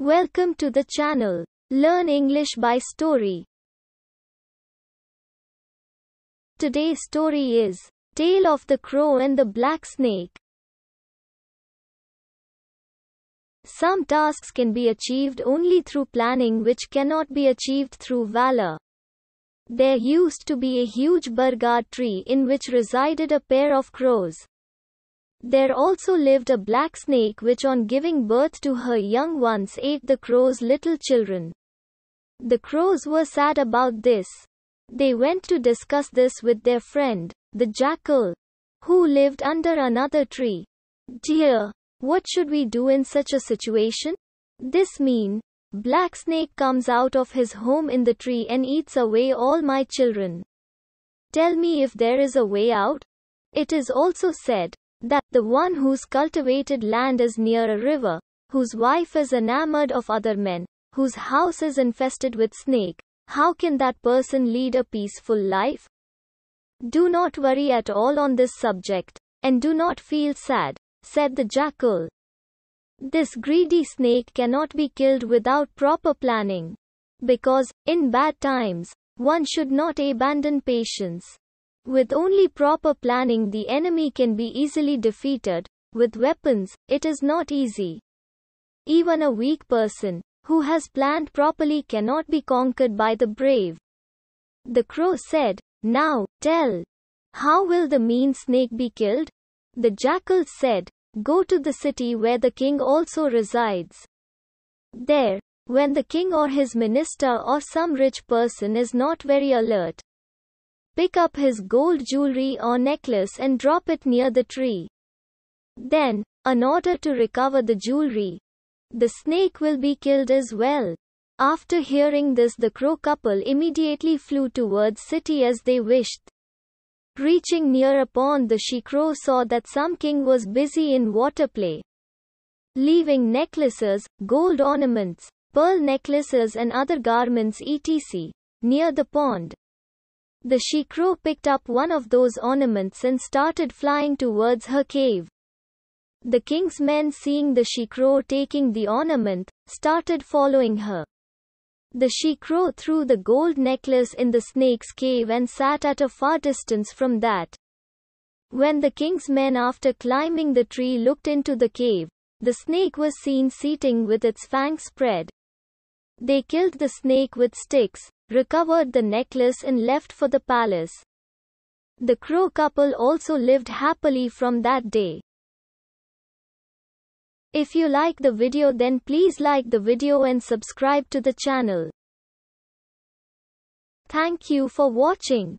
Welcome to the channel. Learn English by Story. Today's story is Tale of the Crow and the Black Snake. Some tasks can be achieved only through planning which cannot be achieved through valor. There used to be a huge burgard tree in which resided a pair of crows. There also lived a black snake which on giving birth to her young ones ate the crow's little children. The crows were sad about this. They went to discuss this with their friend, the jackal, who lived under another tree. Dear, what should we do in such a situation? This mean, black snake comes out of his home in the tree and eats away all my children. Tell me if there is a way out? It is also said, that the one whose cultivated land is near a river, whose wife is enamored of other men, whose house is infested with snake, how can that person lead a peaceful life? Do not worry at all on this subject, and do not feel sad, said the jackal. This greedy snake cannot be killed without proper planning. Because, in bad times, one should not abandon patience. With only proper planning the enemy can be easily defeated, with weapons, it is not easy. Even a weak person, who has planned properly cannot be conquered by the brave. The crow said, Now, tell. How will the mean snake be killed? The jackal said, Go to the city where the king also resides. There, when the king or his minister or some rich person is not very alert, pick up his gold jewelry or necklace and drop it near the tree. Then, in order to recover the jewelry, the snake will be killed as well. After hearing this the crow couple immediately flew towards city as they wished. Reaching near a pond the she-crow saw that some king was busy in water play. Leaving necklaces, gold ornaments, pearl necklaces and other garments etc. near the pond. The she-crow picked up one of those ornaments and started flying towards her cave. The king's men seeing the she-crow taking the ornament, started following her. The she-crow threw the gold necklace in the snake's cave and sat at a far distance from that. When the king's men after climbing the tree looked into the cave, the snake was seen sitting with its fangs spread. They killed the snake with sticks, recovered the necklace and left for the palace. The crow couple also lived happily from that day. If you like the video then please like the video and subscribe to the channel. Thank you for watching.